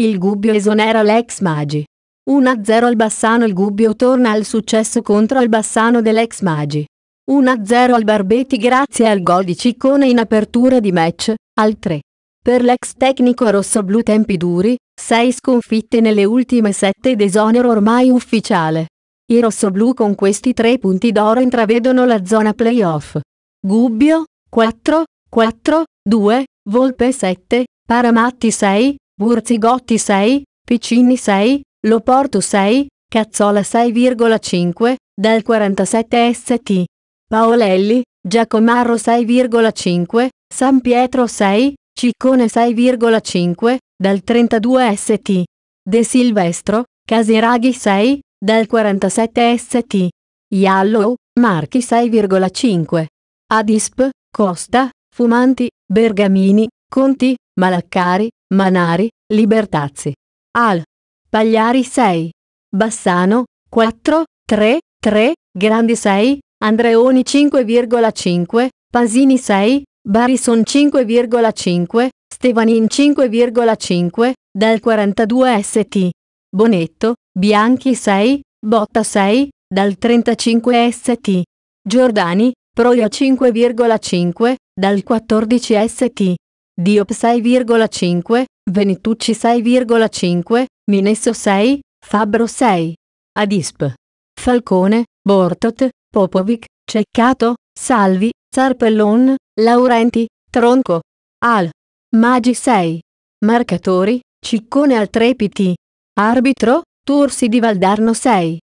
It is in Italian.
Il Gubbio esonera l'ex Magi. 1-0 al Bassano il Gubbio torna al successo contro il Bassano dell'ex Magi. 1-0 al Barbetti grazie al gol di Ciccone in apertura di match, al 3. Per l'ex tecnico rossoblu tempi duri, 6 sconfitte nelle ultime 7 ed esonero ormai ufficiale. I rossoblù con questi 3 punti d'oro intravedono la zona playoff. Gubbio, 4, 4, 2, Volpe 7, Paramatti 6, Burzigotti 6, Piccini 6, Loporto 6, Cazzola 6,5, dal 47 ST. Paolelli, Giacomarro 6,5, San Pietro 6, Ciccone 6,5, dal 32 ST. De Silvestro, Casiraghi 6, dal 47 ST. Iallo, Marchi 6,5. Adisp, Costa, Fumanti, Bergamini, Conti, Malaccari, Manari, Libertazzi. Al. Pagliari 6. Bassano 4, 3, 3, Grandi 6, Andreoni 5,5, Pasini 6, Barison 5,5, Stevanin 5,5, dal 42 ST. Bonetto, Bianchi 6, Botta 6, dal 35 ST. Giordani, Proia 5,5, dal 14 ST. Diop 6,5, Venitucci 6,5, Minesso 6, Fabbro 6. Adisp. Falcone, Bortot, Popovic, Ceccato, Salvi, Zarpellon, Laurenti, Tronco. Al. Magi 6. Marcatori, Ciccone al 3 PT. Arbitro, Tursi di Valdarno 6.